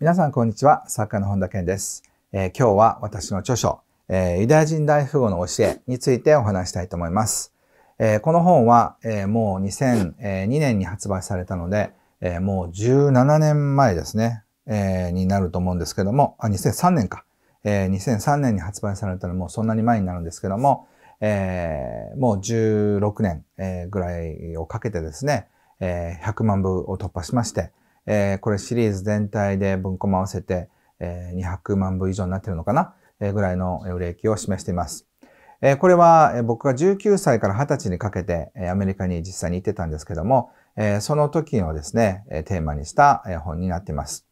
皆さんこんにちは。作家の本田健です、えー、今日は私の著書、えー、ユダヤ人大富豪の教えについてお話したいと思います。えー、この本は、えもう2002年に発売されたので、えもう17年前ですね、えになると思うんですけども、あ、2003年か。え2003年に発売されたのもうそんなに前になるんですけども、えもう16年、えぐらいをかけてですね、え100万部を突破しまして、えー、これシリーズ全体で文庫も合わせて、えー、200万部以上になってるのかな、えー、ぐらいの売れ行きを示しています。えー、これは僕が19歳から20歳にかけてアメリカに実際に行ってたんですけども、えその時をですね、テーマにした本になっています。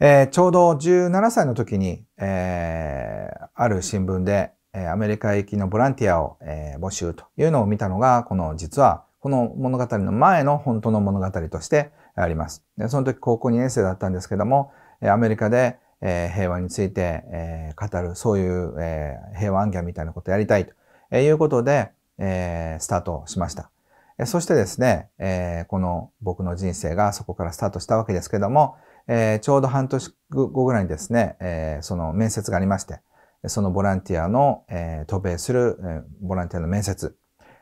えちょうど17歳の時に、えある新聞でアメリカ行きのボランティアを、え募集というのを見たのが、この実はこの物語の前の本当の物語としてあります。で、その時高校2年生だったんですけども、アメリカで、え平和について、え語る、そういう、え平和案件みたいなことをやりたいということで、えスタートしました。そしてですね、えこの僕の人生がそこからスタートしたわけですけども、えちょうど半年後ぐらいにですね、えその面接がありまして、そのボランティアの、え渡米する、えボランティアの面接、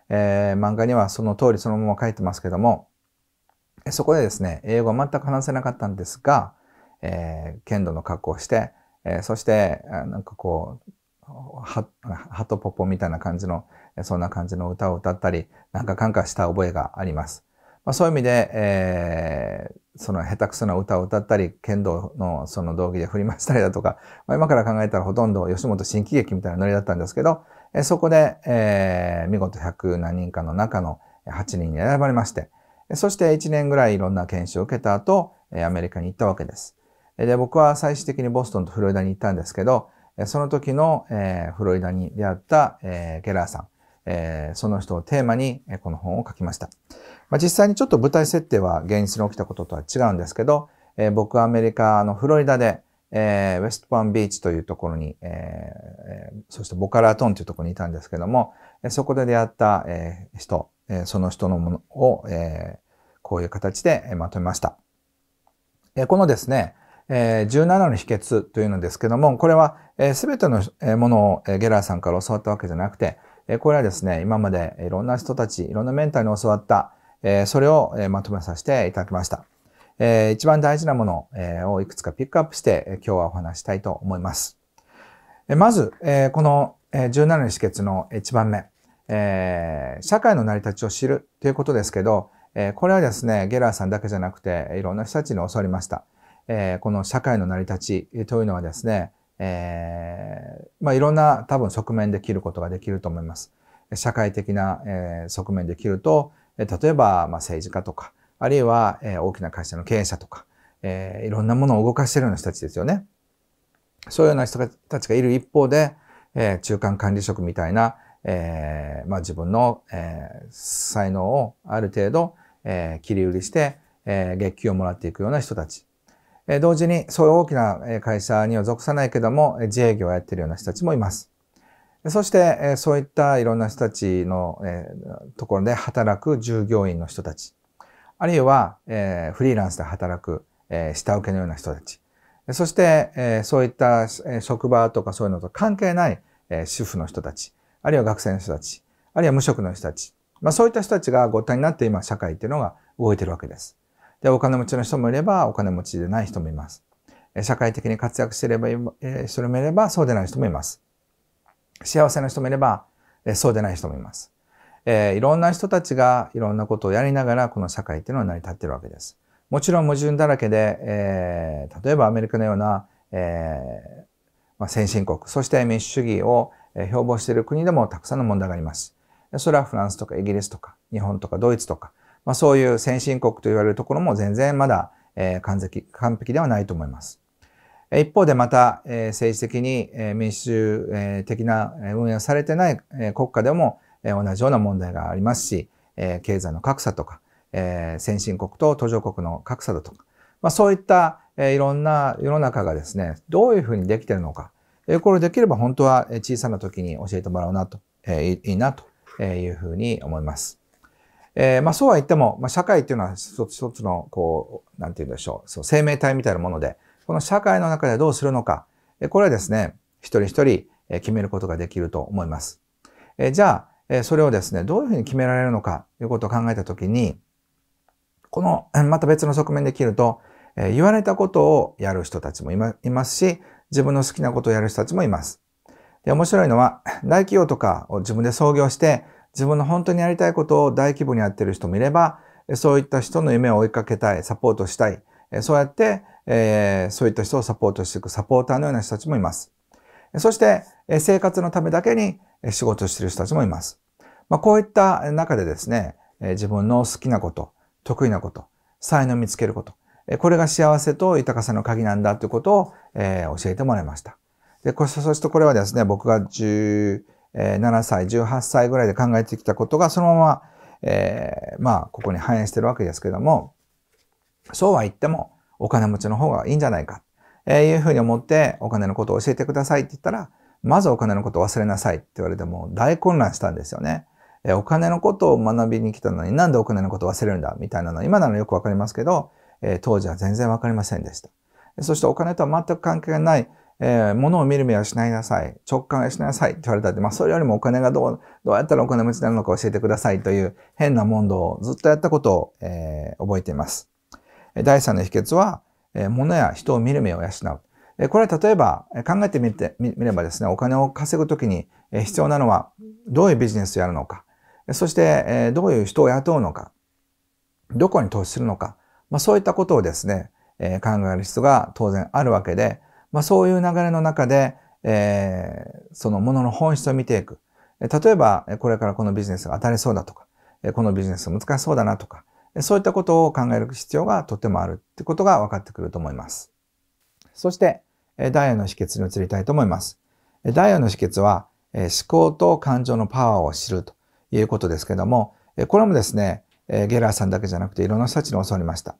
え漫画にはその通りそのまま書いてますけども、そこでですね、英語は全く話せなかったんですが、えー、剣道の格好をして、えー、そして、なんかこう、ハハトポポみたいな感じの、そんな感じの歌を歌ったり、なんか感化した覚えがあります。まあ、そういう意味で、えー、その下手くそな歌を歌ったり、剣道のその道着で振り回したりだとか、まあ、今から考えたらほとんど吉本新喜劇みたいなノリだったんですけど、えそこで、えー、見事100何人かの中の8人に選ばれまして、そして1年ぐらいいろんな研修を受けた後、アメリカに行ったわけです。で、僕は最終的にボストンとフロリダに行ったんですけど、その時のフロリダに出会ったゲラーさん、その人をテーマにこの本を書きました。まあ、実際にちょっと舞台設定は現実に起きたこととは違うんですけど、僕はアメリカのフロリダで、ウェストパンビーチというところに、そしてボカラートンというところにいたんですけども、そこで出会った人、その人のものを、えこういう形でまとめました。このですね、17の秘訣というのですけども、これはすべてのものをゲラーさんから教わったわけじゃなくて、これはですね、今までいろんな人たち、いろんなメンターに教わった、それをまとめさせていただきました。一番大事なものをいくつかピックアップして今日はお話したいと思います。まず、この17の秘訣の1番目、社会の成り立ちを知るということですけど、えこれはですね、ゲラーさんだけじゃなくて、いろんな人たちに教わりました。えこの社会の成り立ちというのはですね、えまあ、いろんな多分側面で切ることができると思います。社会的な、え側面で切ると、例えば、ま政治家とか、あるいは、え大きな会社の経営者とか、えいろんなものを動かしているような人たちですよね。そういうような人たちがいる一方で、え中間管理職みたいな、えまあ、自分の、え才能をある程度、えー、切り売りして、えー、月給をもらっていくような人たち。えー、同時に、そういう大きな会社には属さないけども、自営業をやっているような人たちもいます。そして、えー、そういったいろんな人たちの、えー、ところで働く従業員の人たち。あるいは、えー、フリーランスで働く、えー、下請けのような人たち。そして、えー、そういった職場とかそういうのと関係ない、えー、主婦の人たち。あるいは学生の人たち。あるいは無職の人たち。まあ、そういった人たちがごったになって今社会っていうのが動いてるわけです。で、お金持ちの人もいればお金持ちでない人もいます。社会的に活躍していれば、え人もいればそうでない人もいます。幸せな人もいれば、えそうでない人もいます。えー、いろんな人たちがいろんなことをやりながらこの社会っていうのは成り立ってるわけです。もちろん矛盾だらけで、えー、例えばアメリカのような、えー、まあ、先進国、そして民主主義を標榜している国でもたくさんの問題があります。それはフランスとかイギリスとか日本とかドイツとか、まあ、そういう先進国と言われるところも全然まだ、え完璧完璧ではないと思います。一方でまた、え政治的に、え民主、え的な運営をされてない、え国家でも、え同じような問題がありますし、え経済の格差とか、え先進国と途上国の格差だとか、まあ、そういった、えいろんな世の中がですね、どういうふうにできてるのか、えー、これできれば本当は小さな時に教えてもらうなと、えいいなとえいうふうに思います。えー、まあ、そうは言っても、まあ、社会っていうのは一つ一つの、こう、なんて言うんでしょう、そう生命体みたいなもので、この社会の中でどうするのか、これはですね、一人一人決めることができると思います。えー、じゃあ、それをですね、どういうふうに決められるのかということを考えたときに、この、また別の側面で切ると、えー、言われたことをやる人たちもいますし、自分の好きなことをやる人たちもいます。で、面白いのは、大企業とかを自分で創業して、自分の本当にやりたいことを大規模にやってる人もいれば、そういった人の夢を追いかけたい、サポートしたい、そうやって、えー、そういった人をサポートしていくサポーターのような人たちもいます。そして、生活のためだけに仕事をしている人たちもいます。まあ、こういった中でですね、自分の好きなこと、得意なこと、才能を見つけること、これが幸せと豊かさの鍵なんだということを、えー、教えてもらいました。で、これ、そしてこれはですね、僕が17歳、18歳ぐらいで考えてきたことが、そのまま、えー、まあ、ここに反映してるわけですけども、そうは言っても、お金持ちの方がいいんじゃないか、えー、いうふうに思って、お金のことを教えてくださいって言ったら、まずお金のことを忘れなさいって言われても、大混乱したんですよね。えお金のことを学びに来たのになんでお金のことを忘れるんだみたいなの、今ならよくわかりますけど、えー、当時は全然わかりませんでした。そしてお金とは全く関係がないえー、物を見る目は失いなさい。直感はいなさいって言われたって、まあ、それよりもお金がどう、どうやったらお金持ちになるのか教えてくださいという変な問答をずっとやったことを、えー、覚えています。第三の秘訣は、えー、物や人を見る目を養う。えこれは例えば、考えてみて、みればですね、お金を稼ぐときに、え必要なのは、どういうビジネスをやるのか、そして、えどういう人を雇うのか、どこに投資するのか、まあ、そういったことをですね、え考える必要が当然あるわけで、まあ、そういう流れの中で、えー、そのものの本質を見ていく。例えば、これからこのビジネスが当たりそうだとか、このビジネス難しそうだなとか、そういったことを考える必要がとてもあるってことが分かってくると思います。そして、第4の秘訣に移りたいと思います。第4の秘訣は、思考と感情のパワーを知るということですけども、これもですね、ゲラーさんだけじゃなくていろんな人たちに教わりました。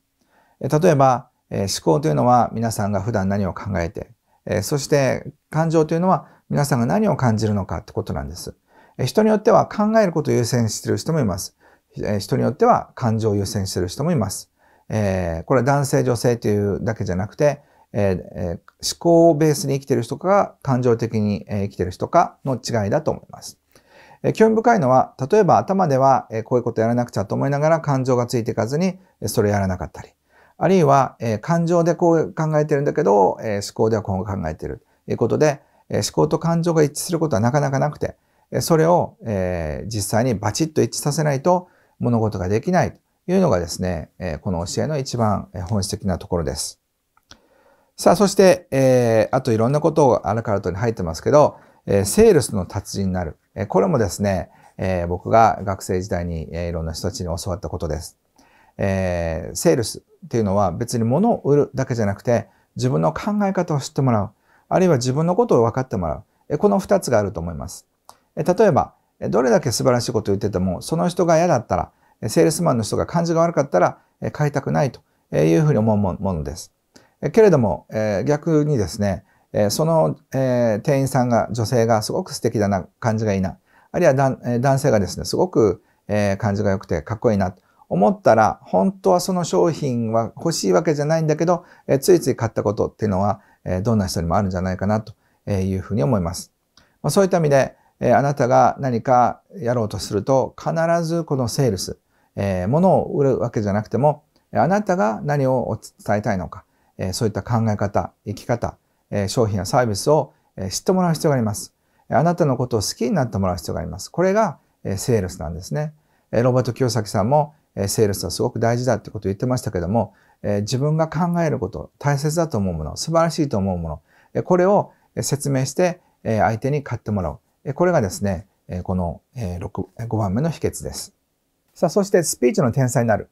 例えば、え思考というのは皆さんが普段何を考えて、えそして感情というのは皆さんが何を感じるのかってことなんです。え人によっては考えることを優先している人もいます。え人によっては感情を優先している人もいます。えこれは男性女性というだけじゃなくて、え思考をベースに生きている人か感情的に生きている人かの違いだと思います。え興味深いのは、例えば頭では、えこういうことやらなくちゃと思いながら感情がついていかずに、それをやらなかったり、あるいは、え感情でこう考えてるんだけど、え思考ではこう考えてるということで、え思考と感情が一致することはなかなかなくて、それを、え実際にバチッと一致させないと物事ができないというのがですね、えこの教えの一番本質的なところです。さあ、そして、えあといろんなことをアルカルトに入ってますけど、えセールスの達人になる。えこれもですね、え僕が学生時代に、えいろんな人たちに教わったことです。えー、セールスっていうのは別に物を売るだけじゃなくて、自分の考え方を知ってもらう。あるいは自分のことを分かってもらう。この二つがあると思います。例えば、どれだけ素晴らしいことを言ってても、その人が嫌だったら、セールスマンの人が感じが悪かったら、買いたくないというふうに思うものです。けれども、逆にですね、その店員さんが、女性がすごく素敵だな、感じがいいな。あるいは男性がですね、すごく感じが良くてかっこいいな。思ったら、本当はその商品は欲しいわけじゃないんだけど、えついつい買ったことっていうのは、えどんな人にもあるんじゃないかなというふうに思います。まそういった意味で、えあなたが何かやろうとすると、必ずこのセールス、え物を売るわけじゃなくても、あなたが何を伝えたいのか、えそういった考え方、生き方、え商品やサービスを知ってもらう必要があります。あなたのことを好きになってもらう必要があります。これがセールスなんですね。ロバート清崎さんもセールスはすごく大事だってことを言ってましたけども、自分が考えること、大切だと思うもの、素晴らしいと思うもの、これを説明して相手に買ってもらう。これがですね、この6 5番目の秘訣です。さあ、そしてスピーチの天才になる。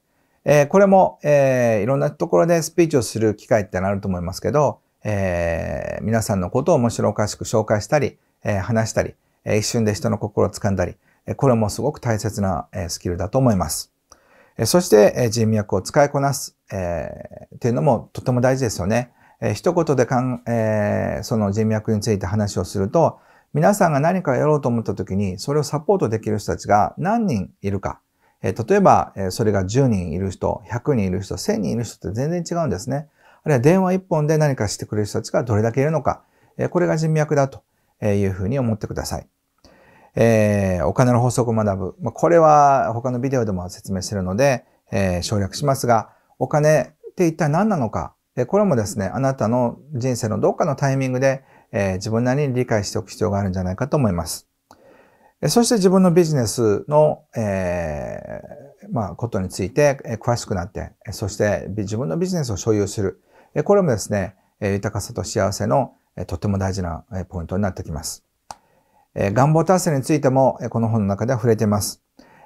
これもいろんなところでスピーチをする機会ってなると思いますけど、え皆さんのことを面白おかしく紹介したり、え話したり、一瞬で人の心を掴んだり、これもすごく大切なスキルだと思います。そして人脈を使いこなす、えー、っていうのもとても大事ですよね。えー、一言でかん、えー、その人脈について話をすると、皆さんが何かやろうと思った時に、それをサポートできる人たちが何人いるか。えー、例えば、えー、それが10人いる人、100人いる人、1000人いる人って全然違うんですね。あるいは電話1本で何かしてくれる人たちがどれだけいるのか。えー、これが人脈だというふうに思ってください。えー、お金の法則を学ぶ。まあ、これは他のビデオでも説明しているので、えー、省略しますが、お金って一体何なのか、えこれもですね、あなたの人生のどっかのタイミングで、えー、自分なりに理解しておく必要があるんじゃないかと思います。そして自分のビジネスの、えー、まあ、ことについて詳しくなって、そして自分のビジネスを所有する。これもですね、豊かさと幸せのとても大事なポイントになってきます。え願望達成についても、この本の中では触れています。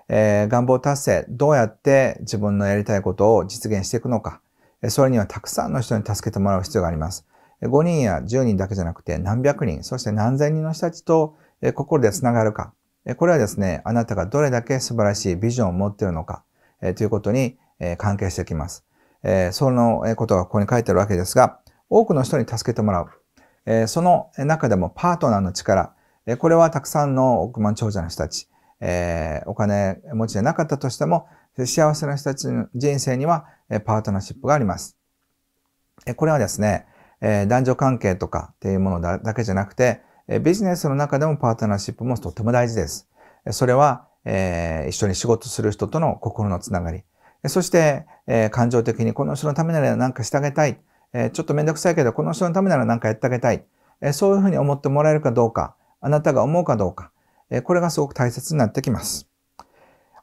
え願望達成、どうやって自分のやりたいことを実現していくのか、それにはたくさんの人に助けてもらう必要があります。5人や10人だけじゃなくて何百人、そして何千人の人たちと心でつながるか。これはですね、あなたがどれだけ素晴らしいビジョンを持っているのかということに関係してきます。そのことがここに書いてあるわけですが、多くの人に助けてもらう。その中でもパートナーの力、えこれはたくさんの億万長者の人たち、えー、お金持ちでなかったとしても、幸せな人たちの人生には、えパートナーシップがあります。えこれはですね、え男女関係とかっていうものだけじゃなくて、えビジネスの中でもパートナーシップもとても大事です。それは、え一緒に仕事する人との心のつながり。そして、え感情的にこの人のためなら何かしてあげたい。えちょっとめんどくさいけど、この人のためなら何かやってあげたい。えそういうふうに思ってもらえるかどうか。あなたが思うかどうか、これがすごく大切になってきます。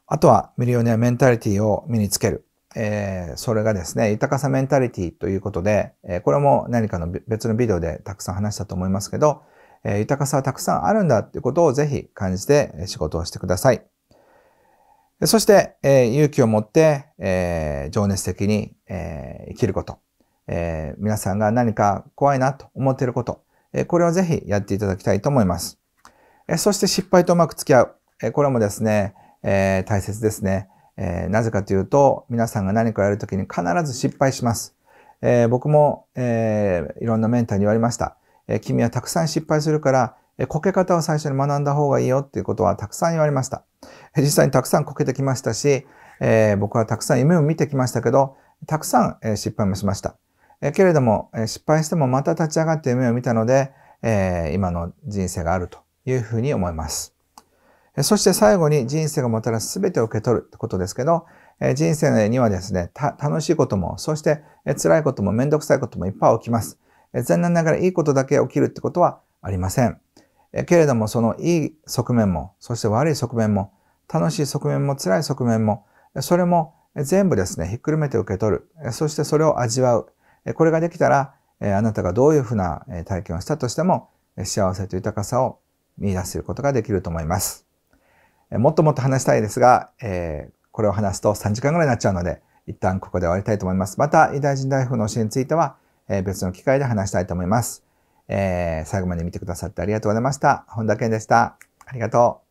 あとはミリオネアメンタリティを身につける。えそれがですね、豊かさメンタリティということで、えこれも何かの別のビデオでたくさん話したと思いますけど、え豊かさはたくさんあるんだっていうことをぜひ感じて仕事をしてください。そして、え勇気を持って、え情熱的に、え生きること、え皆さんが何か怖いなと思っていること、これをぜひやっていただきたいと思います。そして失敗とうまく付き合う。これもですね、えー、大切ですね、えー、なぜかというと、皆さんが何かやるときに必ず失敗します。えー、僕も、えいろんなメンターに言われました。え君はたくさん失敗するから、えこけ方を最初に学んだ方がいいよっていうことはたくさん言われました。え実際にたくさんこけてきましたし、え僕はたくさん夢を見てきましたけど、たくさん、え失敗もしました。えけれども、え失敗してもまた立ち上がって夢を見たので、え今の人生があるというふうに思います。そして最後に人生がもたらすすべてを受け取るってことですけど、人生にはですね、楽しいことも、そして辛いこともめんどくさいこともいっぱい起きます。残念ながらいいことだけ起きるってことはありません。けれどもそのいい側面も、そして悪い側面も、楽しい側面も辛い側面も、それも全部ですね、ひっくるめて受け取る。そしてそれを味わう。これができたら、あなたがどういうふうな体験をしたとしても、幸せと豊かさを見出ることができると思います。もっともっと話したいですが、えこれを話すと3時間ぐらいになっちゃうので、一旦ここで終わりたいと思います。また、偉大人大夫の教えについては、え別の機会で話したいと思います。え最後まで見てくださってありがとうございました。本田健でした。ありがとう。